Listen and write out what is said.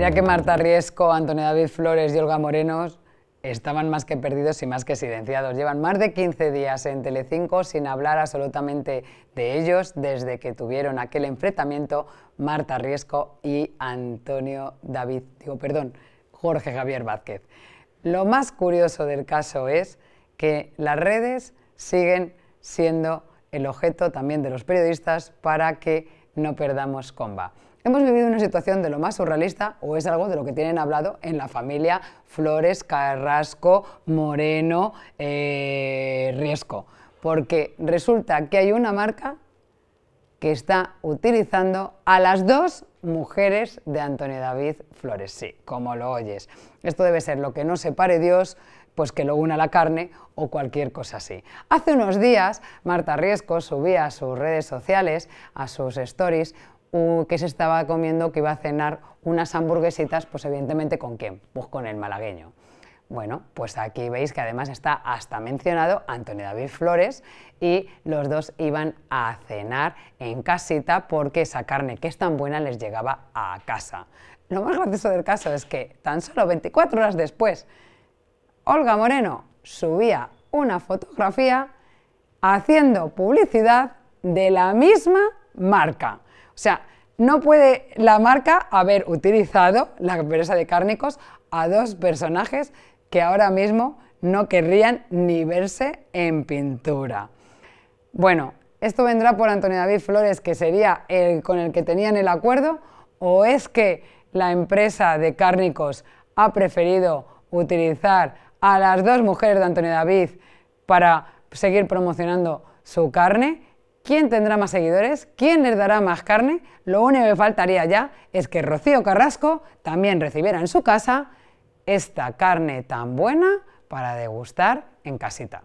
Mira que Marta Riesco, Antonio David Flores y Olga Morenos estaban más que perdidos y más que silenciados. Llevan más de 15 días en Telecinco sin hablar absolutamente de ellos desde que tuvieron aquel enfrentamiento Marta Riesco y Antonio David, digo, perdón, Jorge Javier Vázquez. Lo más curioso del caso es que las redes siguen siendo el objeto también de los periodistas para que no perdamos comba. Hemos vivido una situación de lo más surrealista o es algo de lo que tienen hablado en la familia Flores, Carrasco, Moreno, eh, Riesco. Porque resulta que hay una marca que está utilizando a las dos mujeres de Antonio David Flores. Sí, como lo oyes. Esto debe ser lo que no separe Dios, pues que lo una la carne o cualquier cosa así. Hace unos días, Marta Riesco subía a sus redes sociales, a sus stories, que se estaba comiendo, que iba a cenar unas hamburguesitas, pues evidentemente con quién, pues con el malagueño. Bueno, pues aquí veis que además está hasta mencionado Antonio David Flores y los dos iban a cenar en casita porque esa carne que es tan buena les llegaba a casa. Lo más gracioso del caso es que tan solo 24 horas después, Olga Moreno subía una fotografía haciendo publicidad de la misma marca. O sea, no puede la marca haber utilizado la empresa de cárnicos a dos personajes que ahora mismo no querrían ni verse en pintura. Bueno, esto vendrá por Antonio David Flores, que sería el con el que tenían el acuerdo, o es que la empresa de cárnicos ha preferido utilizar a las dos mujeres de Antonio David para seguir promocionando su carne quién tendrá más seguidores, quién les dará más carne, lo único que faltaría ya es que Rocío Carrasco también recibiera en su casa esta carne tan buena para degustar en casita.